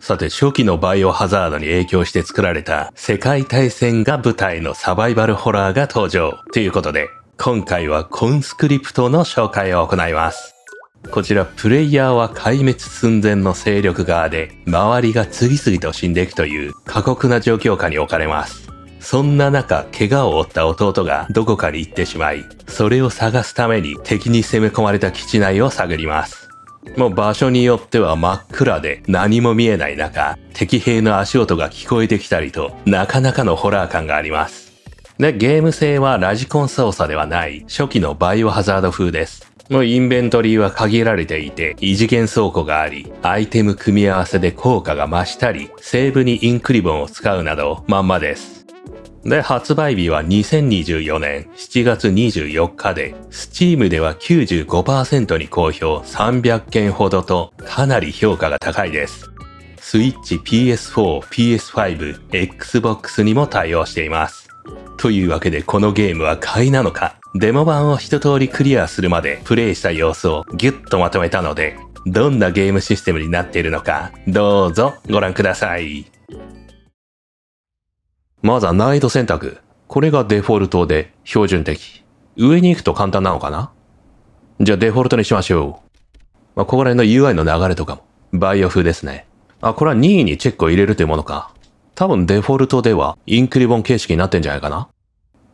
さて、初期のバイオハザードに影響して作られた世界大戦が舞台のサバイバルホラーが登場。ということで、今回はコンスクリプトの紹介を行います。こちら、プレイヤーは壊滅寸前の勢力側で、周りが次々と死んでいくという過酷な状況下に置かれます。そんな中、怪我を負った弟がどこかに行ってしまい、それを探すために敵に攻め込まれた基地内を探ります。もう場所によっては真っ暗で何も見えない中、敵兵の足音が聞こえてきたりと、なかなかのホラー感があります。で、ゲーム性はラジコン操作ではない初期のバイオハザード風です。もうインベントリーは限られていて、異次元倉庫があり、アイテム組み合わせで効果が増したり、セーブにインクリボンを使うなど、まんまです。で、発売日は2024年7月24日で、Steam では95%に好評300件ほどと、かなり評価が高いです。Switch PS4、PS5、Xbox にも対応しています。というわけでこのゲームは買いなのかデモ版を一通りクリアするまでプレイした様子をギュッとまとめたので、どんなゲームシステムになっているのか、どうぞご覧ください。まずは難易度選択。これがデフォルトで標準的。上に行くと簡単なのかなじゃあデフォルトにしましょう。まあ、ここら辺の UI の流れとかも、バイオ風ですね。あ、これは任意にチェックを入れるというものか。多分デフォルトではインクリボン形式になってんじゃないかな。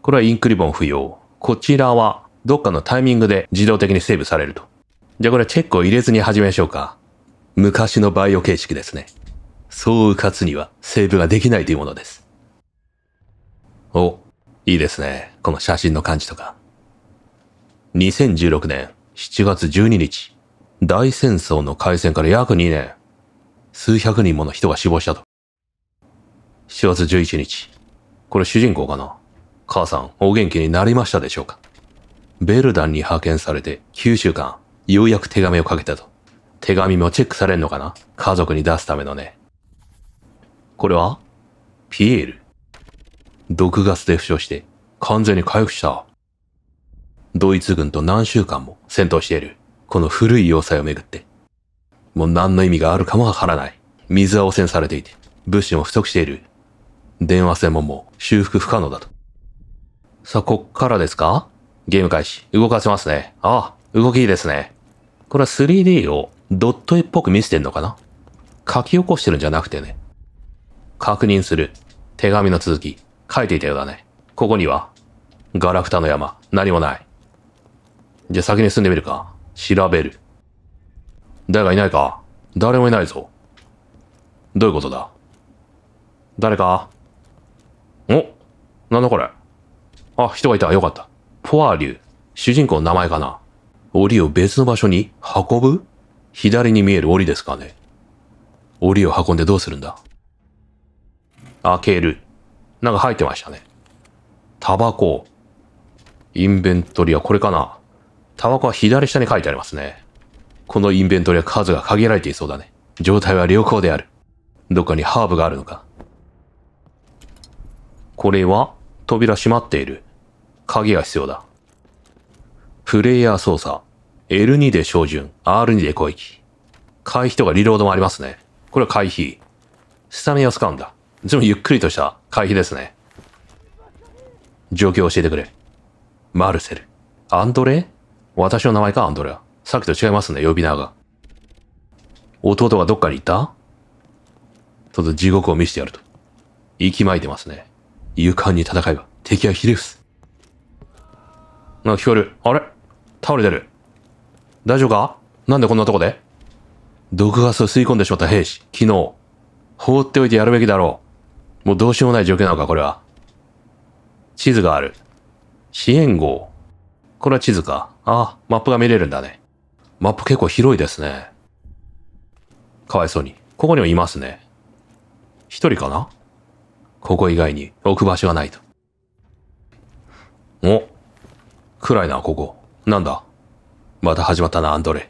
これはインクリボン不要。こちらはどっかのタイミングで自動的にセーブされると。じゃあこれチェックを入れずに始めましょうか。昔のバイオ形式ですね。そううかつにはセーブができないというものです。お、いいですね。この写真の感じとか。2016年7月12日、大戦争の開戦から約2年、数百人もの人が死亡したと。7月11日、これ主人公かな母さん、お元気になりましたでしょうかベルダンに派遣されて9週間、ようやく手紙をかけたと。手紙もチェックされんのかな家族に出すためのね。これはピエール。毒ガスで負傷して完全に回復した。ドイツ軍と何週間も戦闘している。この古い要塞をめぐって。もう何の意味があるかもわからない。水は汚染されていて、物資も不足している。電話線ももう修復不可能だと。さあ、こっからですかゲーム開始。動かせますね。ああ、動きいいですね。これは 3D をドット絵っぽく見せてんのかな書き起こしてるんじゃなくてね。確認する。手紙の続き。書いていたようだね。ここにはガラクタの山、何もない。じゃあ先に進んでみるか。調べる。誰かいないか誰もいないぞ。どういうことだ誰かおなんだこれあ、人がいた。よかった。ポアリュー。主人公の名前かな檻を別の場所に運ぶ左に見える檻ですかね。檻を運んでどうするんだ開ける。なんか入ってましたね。タバコ。インベントリはこれかな。タバコは左下に書いてありますね。このインベントリは数が限られていそうだね。状態は良好である。どっかにハーブがあるのか。これは扉閉まっている。鍵が必要だ。プレイヤー操作。L2 で照準、R2 で攻撃。回避とかリロードもありますね。これは回避。スタミナを使うんだ。いもゆっくりとした回避ですね。状況を教えてくれ。マルセル。アンドレ私の名前か、アンドレさっきと違いますね、呼び名が。弟がどっかに行ったちょっと地獄を見せてやると。息巻いてますね。勇敢に戦えば敵はひれ伏す。なんか聞こえる。あれ倒れてる。大丈夫かなんでこんなとこで毒ガスを吸い込んでしまった兵士、昨日。放っておいてやるべきだろう。もうどうしようもない状況なのか、これは。地図がある。支援号。これは地図か。ああ、マップが見れるんだね。マップ結構広いですね。かわいそうに。ここにもいますね。一人かなここ以外に置く場所はないと。お暗いな、ここ。なんだまた始まったな、アンドレ。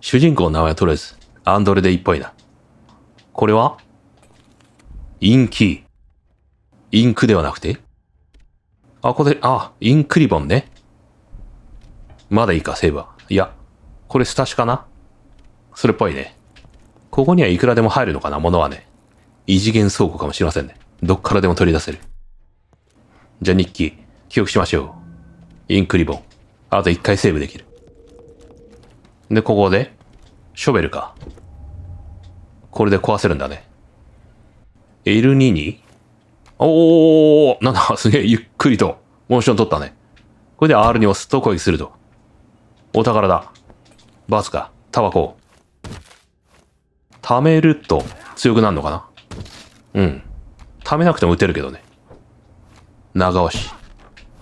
主人公の名前はとりあえず、アンドレでいっぱいな。これはインキー。インクではなくてあ、ここで、あ、インクリボンね。まだいいか、セーブは。いや、これスタシかなそれっぽいね。ここにはいくらでも入るのかな、物はね。異次元倉庫かもしれませんね。どっからでも取り出せる。じゃあ日記、記憶しましょう。インクリボン。あと一回セーブできる。で、ここで、ショベルか。これで壊せるんだね。L2 におー、なんだ、すげえ、ゆっくりと、モーション取ったね。これで R に押すと攻撃すると。お宝だ。バスか。タバコ。貯めると強くなるのかなうん。貯めなくても撃てるけどね。長押し。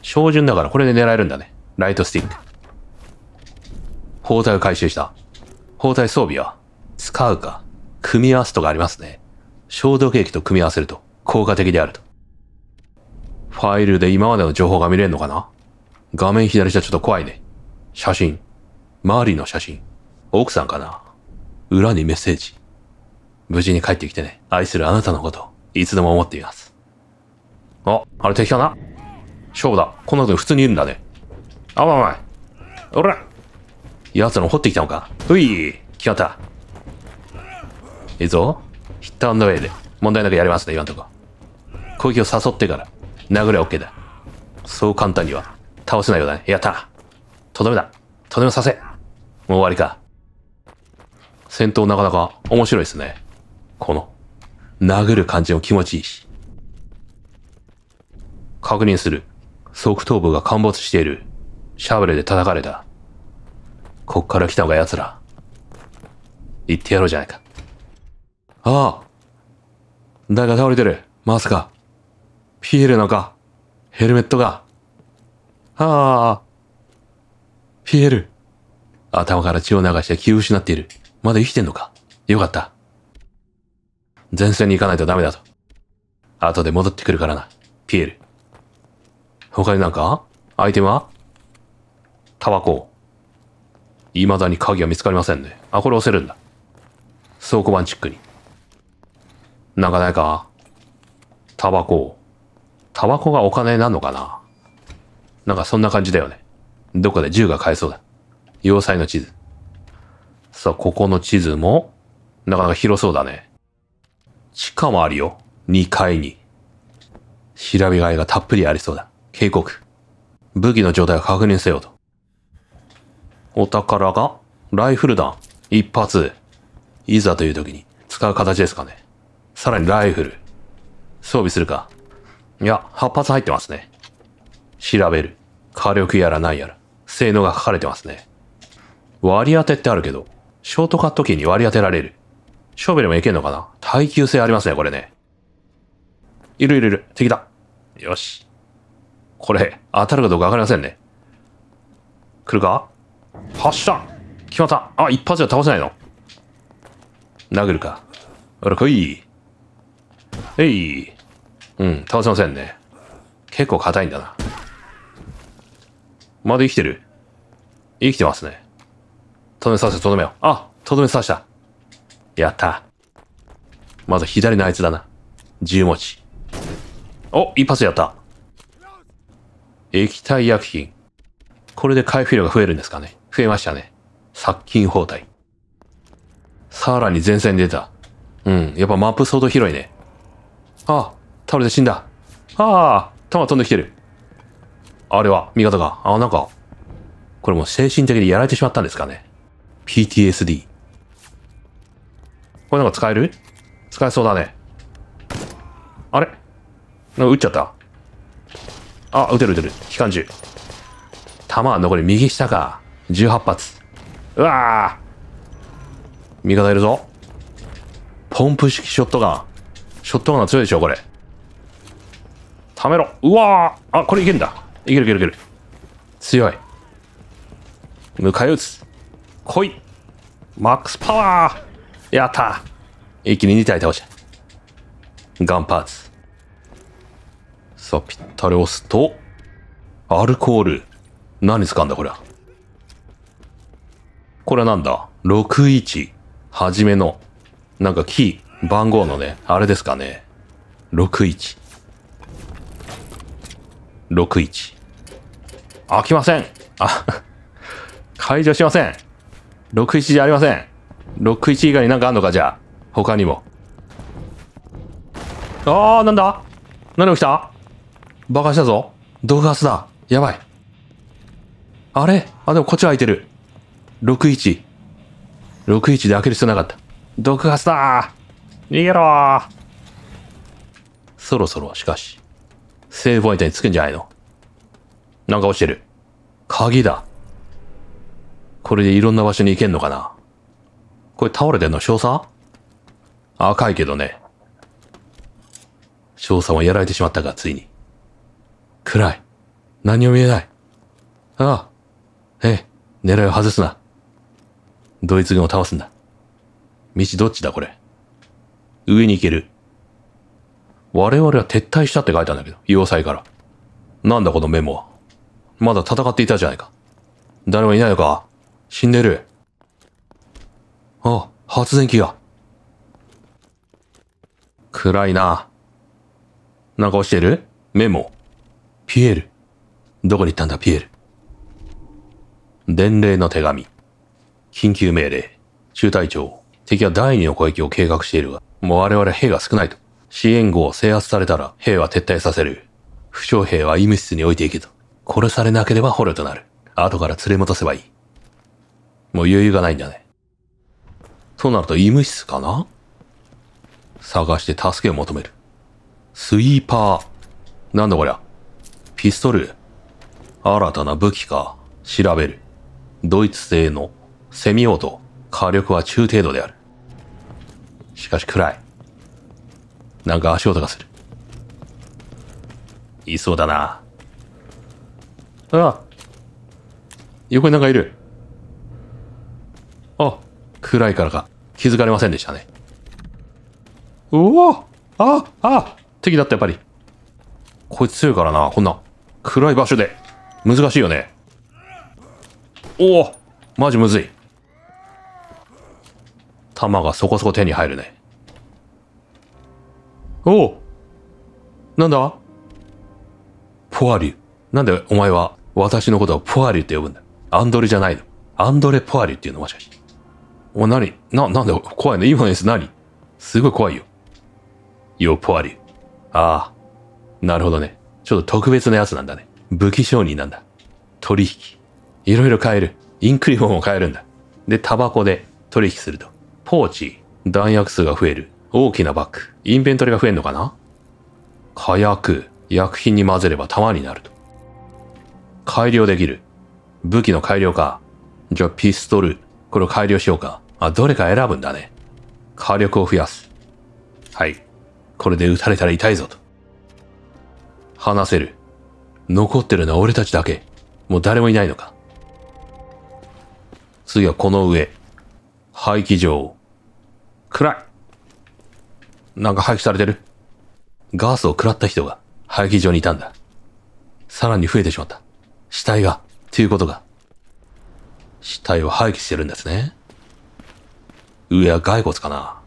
照準だからこれで狙えるんだね。ライトスティック。包帯を回収した。包帯装備は使うか。組み合わすとかありますね。消毒液と組み合わせると。効果的であると。ファイルで今までの情報が見れるのかな画面左下ちょっと怖いね。写真。周りの写真。奥さんかな裏にメッセージ。無事に帰ってきてね。愛するあなたのこと、いつでも思っています。あ、あれ敵かな勝負だ。こんなと普通にいるんだね。あまあまあ。おら奴らも掘ってきたのかうい決まった。いいぞ。ヒットアンドウェイで。問題なくやりますね、今んとこ。攻撃を誘ってから、殴れは OK だ。そう簡単には、倒せないようだね。やった。とどめだ。とどめさせ。もう終わりか。戦闘なかなか面白いですね。この、殴る感じも気持ちいいし。確認する。側頭部が陥没している。シャブレで叩かれた。こっから来たのが奴ら。言ってやろうじゃないか。ああ。誰か倒れてる。まさか。ピエールのか。ヘルメットが。ああ。ピエール。頭から血を流して気を失っている。まだ生きてんのか。よかった。前線に行かないとダメだと。後で戻ってくるからな。ピエール。他になんかアイテムはタバコ。未だに鍵は見つかりませんね。あ、これ押せるんだ。倉庫版チックに。なんかないかタバコ。タバコがお金なのかななんかそんな感じだよね。どこで銃が買えそうだ。要塞の地図。さあ、ここの地図も、なかなか広そうだね。地下もあるよ。2階に。調べがいがたっぷりありそうだ。警告。武器の状態を確認せよと。お宝が、ライフル弾。一発。いざという時に使う形ですかね。さらにライフル。装備するか。いや、8発入ってますね。調べる。火力やらないやら。性能が書かれてますね。割り当てってあるけど、ショートカットキーに割り当てられる。ショベルもいけんのかな耐久性ありますね、これね。いるいるいる。敵だ。よし。これ、当たるかどうかわかりませんね。来るか発射決まったあ、一発で倒せないの。殴るか。あら、来い。えい。うん倒せませんね結構硬いんだなまだ生きてる生きてますねとどめ刺せとどめよあとどめ刺したやったまず左のあいつだな銃持ちお一発やった液体薬品これで回復量が増えるんですかね増えましたね殺菌包帯さらに前線に出たうんやっぱマップ相当広いねあ倒れて死んだ。ああ、弾飛んできてる。あれは、味方が。あ、なんか、これも精神的にやられてしまったんですかね。PTSD。これなんか使える使えそうだね。あれなんか撃っちゃったあ、撃てる撃てる。機関銃。弾は残り右下か。18発。うわ味方いるぞ。ポンプ式ショットガン。ショットガンは強いでしょ、これ。ためろうわーあこれいけんだいけるいけるいける強い迎え撃つ来いマックスパワーやった一気に2体倒したガンパーツさあぴったり押すとアルコール何使うんだこれはこれはなんだ ?61 はじめのなんかキー番号のねあれですかね61 61。開きませんあ、解除しません !61 じゃありません !61 以外になんかあんのかじゃあ。他にも。ああなんだ何が起きた爆発したぞ毒発だやばいあれあ、でもこっちは開いてる。61。61で開ける必要なかった。毒発だ逃げろそろそろ、しかし。セーブポイントにつくんじゃないのなんか落ちてる。鍵だ。これでいろんな場所に行けんのかなこれ倒れてんの少佐赤いけどね。翔さんはやられてしまったか、ついに。暗い。何も見えない。ああ。ええ、狙いを外すな。ドイツ軍を倒すんだ。道どっちだ、これ。上に行ける。我々は撤退したって書いたんだけど、要塞から。なんだこのメモは。まだ戦っていたじゃないか。誰もいないのか死んでる。あ、発電機が。暗いな。なんか押してるメモ。ピエール。どこに行ったんだ、ピエール。伝令の手紙。緊急命令。中隊長。敵は第二の攻撃を計画しているが、もう我々兵が少ないと。支援号を制圧されたら兵は撤退させる。負傷兵は医務室に置いていけと。殺されなければ捕虜となる。後から連れ戻せばいい。もう余裕がないんだね。となると医務室かな探して助けを求める。スイーパー。なんだこりゃ。ピストル。新たな武器か。調べる。ドイツ製のセミオート。火力は中程度である。しかし暗い。なんか足音がする。いそうだな。あ横になんかいる。あ、暗いからか。気づかれませんでしたね。うおああ敵だったやっぱり。こいつ強いからな、こんな。暗い場所で。難しいよね。おおマジむずい。弾がそこそこ手に入るね。おおなんだポアリュ。なんでお前は私のことをポアリュって呼ぶんだアンドレじゃないの。アンドレ・ポアリュっていうのもしかして。お、なにな、なんで怖いの今のやつ何すごい怖いよ。よ、ポアリュ。ああ。なるほどね。ちょっと特別なやつなんだね。武器商人なんだ。取引。いろいろ買える。インクリフォンを買えるんだ。で、タバコで取引すると。ポーチ、弾薬数が増える。大きなバッグ、インベントリが増えんのかな火薬、薬品に混ぜれば玉になると。改良できる。武器の改良か。じゃあピストル、これを改良しようか。あ、どれか選ぶんだね。火力を増やす。はい。これで撃たれたら痛いぞと。話せる。残ってるのは俺たちだけ。もう誰もいないのか。次はこの上。排気場。暗い。なんか廃棄されてるガースを食らった人が廃棄場にいたんだ。さらに増えてしまった。死体が、ということが。死体を廃棄してるんですね。上は骸骨かな。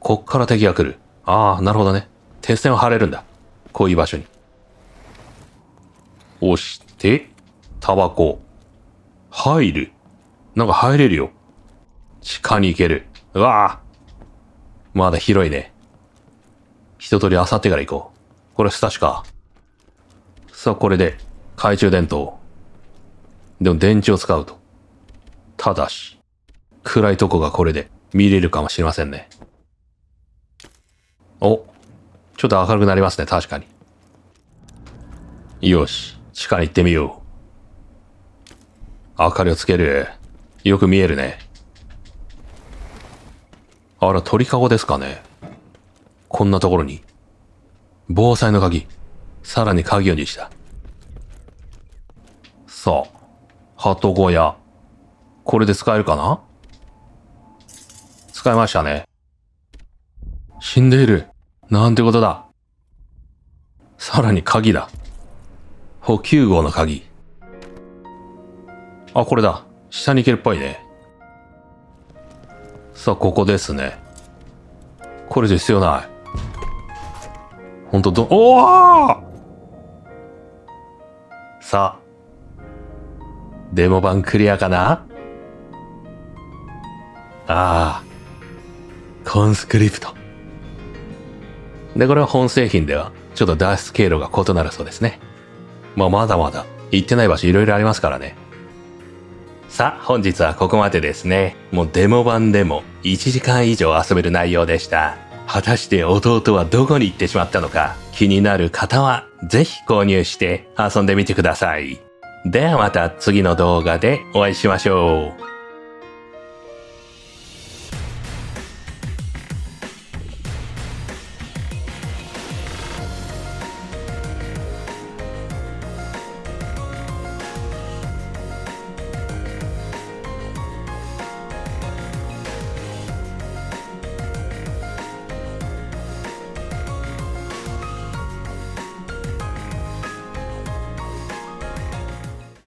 こっから敵が来る。ああ、なるほどね。鉄線を張れるんだ。こういう場所に。押して、タバコ。入る。なんか入れるよ。地下に行ける。うわあ、まだ広いね。一通りあさってから行こう。これスタッシュか。さあ、これで、懐中電灯。でも電池を使うと。ただし、暗いとこがこれで見れるかもしれませんね。お、ちょっと明るくなりますね、確かに。よし、地下に行ってみよう。明かりをつける。よく見えるね。あら、鳥かごですかね。こんなところに。防災の鍵。さらに鍵をにした。さあ、鳩小屋。これで使えるかな使いましたね。死んでいる。なんてことだ。さらに鍵だ。補給号の鍵。あ、これだ。下に行けるっぽいね。さあ、ここですね。これじゃ必要ない。ほんとど、おおさあ。デモ版クリアかなああ。コンスクリプト。で、これは本製品では、ちょっと脱出経路が異なるそうですね。まあ、まだまだ、行ってない場所いろいろありますからね。さあ、本日はここまでですね。もうデモ版でも1時間以上遊べる内容でした。果たして弟はどこに行ってしまったのか、気になる方はぜひ購入して遊んでみてください。ではまた次の動画でお会いしましょう。